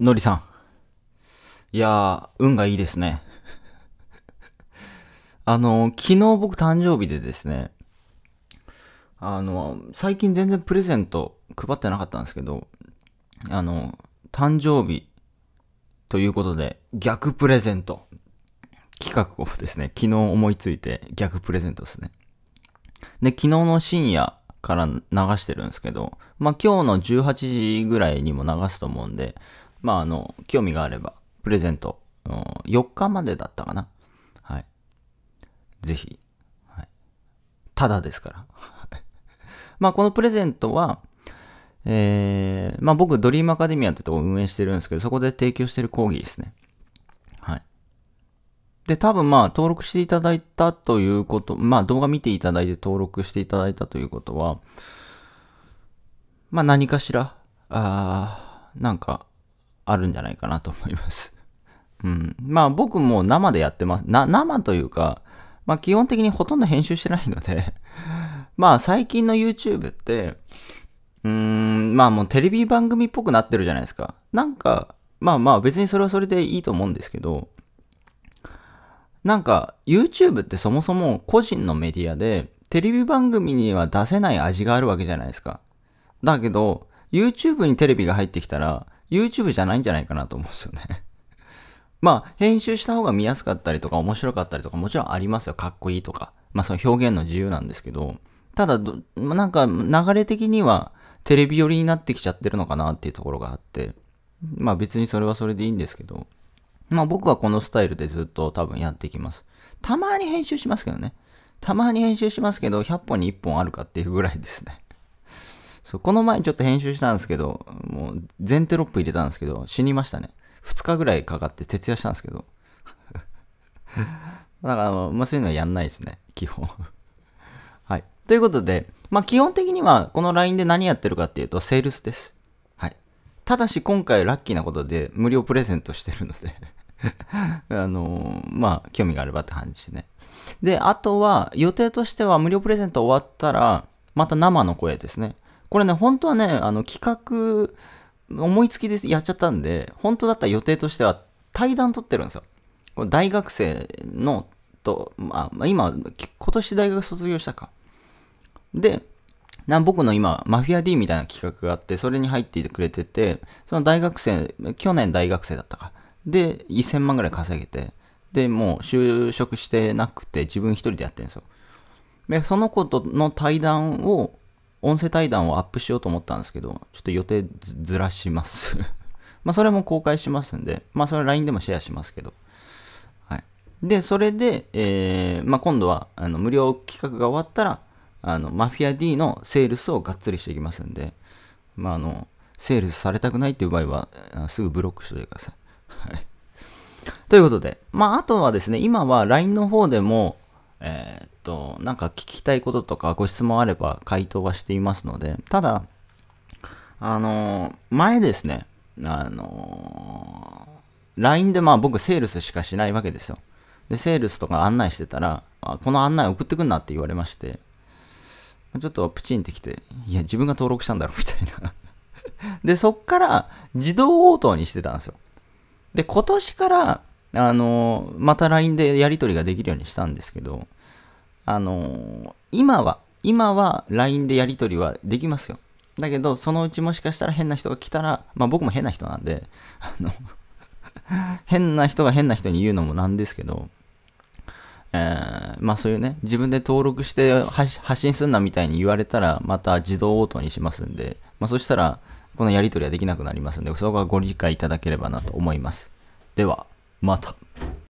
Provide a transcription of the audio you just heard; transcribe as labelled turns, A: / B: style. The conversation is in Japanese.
A: のりさん。いやー、運がいいですね。あの、昨日僕誕生日でですね、あの、最近全然プレゼント配ってなかったんですけど、あの、誕生日ということで、逆プレゼント企画をですね、昨日思いついて逆プレゼントですね。で、昨日の深夜から流してるんですけど、まあ今日の18時ぐらいにも流すと思うんで、まあ、あの、興味があれば、プレゼント、4日までだったかな。はい。ぜひ、はい。ただですから。まあ、このプレゼントは、えー、まあ僕、ドリームアカデミアってとこ運営してるんですけど、そこで提供してる講義ですね。はい。で、多分まあ、登録していただいたということ、まあ動画見ていただいて登録していただいたということは、まあ何かしら、ああ、なんか、あるんじゃないかなと思います。うん。まあ僕も生でやってます。な、生というか、まあ基本的にほとんど編集してないので まあ最近の YouTube って、うーん、まあもうテレビ番組っぽくなってるじゃないですか。なんか、まあまあ別にそれはそれでいいと思うんですけど、なんか YouTube ってそもそも個人のメディアでテレビ番組には出せない味があるわけじゃないですか。だけど YouTube にテレビが入ってきたら YouTube じゃないんじゃないかなと思うんですよね まあ、編集した方が見やすかったりとか、面白かったりとか、もちろんありますよ。かっこいいとか。まあ、その表現の自由なんですけど、ただなんか流れ的にはテレビ寄りになってきちゃってるのかなっていうところがあって、まあ別にそれはそれでいいんですけど、まあ僕はこのスタイルでずっと多分やっていきます。たまに編集しますけどね。たまに編集しますけど、100本に1本あるかっていうぐらいですね。そうこの前ちょっと編集したんですけど、もう全テロップ入れたんですけど、死にましたね。2日ぐらいかかって徹夜したんですけど。だ からあの、まあ、そういうのはやんないですね、基本はい。ということで、まあ、基本的にはこの LINE で何やってるかっていうと、セールスです。はい。ただし今回ラッキーなことで無料プレゼントしてるので あのー、まあ、興味があればって感じですね。で、あとは予定としては無料プレゼント終わったら、また生の声ですね。これね、本当はね、あの企画、思いつきでやっちゃったんで、本当だったら予定としては対談取ってるんですよ。これ大学生のと、まあ、今、今年大学卒業したか。で、な僕の今、マフィア D みたいな企画があって、それに入ってくれてて、その大学生、去年大学生だったか。で、1000万ぐらい稼げて、で、もう就職してなくて、自分一人でやってるんですよ。で、その子との対談を、音声対談をアップしようと思ったんですけど、ちょっと予定ずらします まあ、それも公開しますんで、まあ、それは LINE でもシェアしますけど。はい。で、それで、えー、まあ、今度は、あの、無料企画が終わったら、あの、マフィア D のセールスをがっつりしていきますんで、まあ、あの、セールスされたくないっていう場合は、すぐブロックしといてください。はい。ということで、まあ、あとはですね、今は LINE の方でも、えー、と、なんか聞きたいこととかご質問あれば回答はしていますので、ただ、あの、前ですね、あの、LINE でまあ僕セールスしかしないわけですよ。で、セールスとか案内してたら、あこの案内送ってくんなって言われまして、ちょっとプチンってきて、いや、自分が登録したんだろ、みたいな で、そっから自動応答にしてたんですよ。で、今年から、あの、また LINE でやり取りができるようにしたんですけど、あの今は、今は LINE でやり取りはできますよ。だけど、そのうちもしかしたら変な人が来たら、まあ僕も変な人なんで、あの変な人が変な人に言うのもなんですけど、えー、まあそういうね、自分で登録して発信すんなみたいに言われたら、また自動応答にしますんで、まあそしたら、このやり取りはできなくなりますんで、そこはご理解いただければなと思います。では、また。